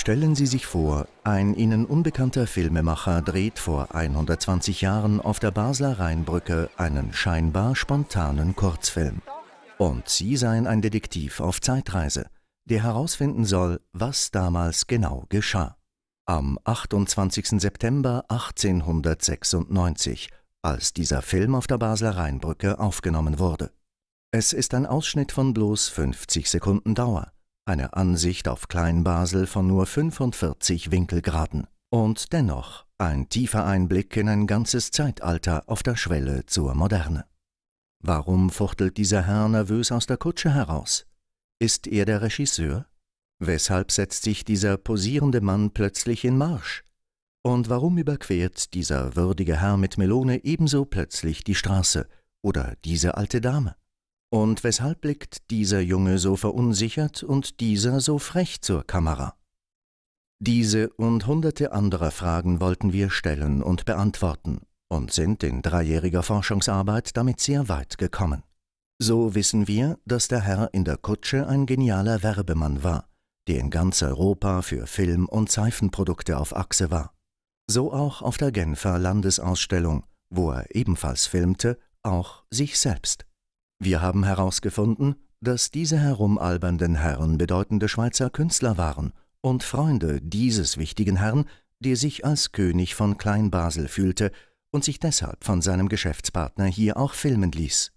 Stellen Sie sich vor, ein Ihnen unbekannter Filmemacher dreht vor 120 Jahren auf der Basler Rheinbrücke einen scheinbar spontanen Kurzfilm. Und Sie seien ein Detektiv auf Zeitreise, der herausfinden soll, was damals genau geschah. Am 28. September 1896, als dieser Film auf der Basler Rheinbrücke aufgenommen wurde. Es ist ein Ausschnitt von bloß 50 Sekunden Dauer eine Ansicht auf Kleinbasel von nur 45 Winkelgraden und dennoch ein tiefer Einblick in ein ganzes Zeitalter auf der Schwelle zur Moderne. Warum fuchtelt dieser Herr nervös aus der Kutsche heraus? Ist er der Regisseur? Weshalb setzt sich dieser posierende Mann plötzlich in Marsch? Und warum überquert dieser würdige Herr mit Melone ebenso plötzlich die Straße oder diese alte Dame? Und weshalb blickt dieser Junge so verunsichert und dieser so frech zur Kamera? Diese und hunderte anderer Fragen wollten wir stellen und beantworten und sind in dreijähriger Forschungsarbeit damit sehr weit gekommen. So wissen wir, dass der Herr in der Kutsche ein genialer Werbemann war, der in ganz Europa für Film- und Seifenprodukte auf Achse war. So auch auf der Genfer Landesausstellung, wo er ebenfalls filmte, auch sich selbst. Wir haben herausgefunden, dass diese herumalbernden Herren bedeutende Schweizer Künstler waren und Freunde dieses wichtigen Herrn, der sich als König von Kleinbasel fühlte und sich deshalb von seinem Geschäftspartner hier auch filmen ließ.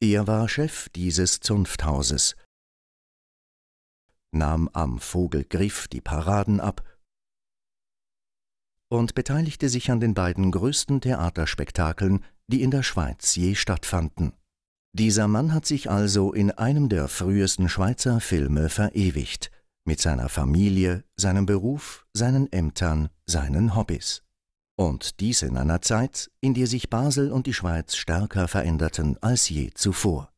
Er war Chef dieses Zunfthauses, nahm am Vogelgriff die Paraden ab und beteiligte sich an den beiden größten Theaterspektakeln, die in der Schweiz je stattfanden. Dieser Mann hat sich also in einem der frühesten Schweizer Filme verewigt, mit seiner Familie, seinem Beruf, seinen Ämtern, seinen Hobbys. Und dies in einer Zeit, in der sich Basel und die Schweiz stärker veränderten als je zuvor.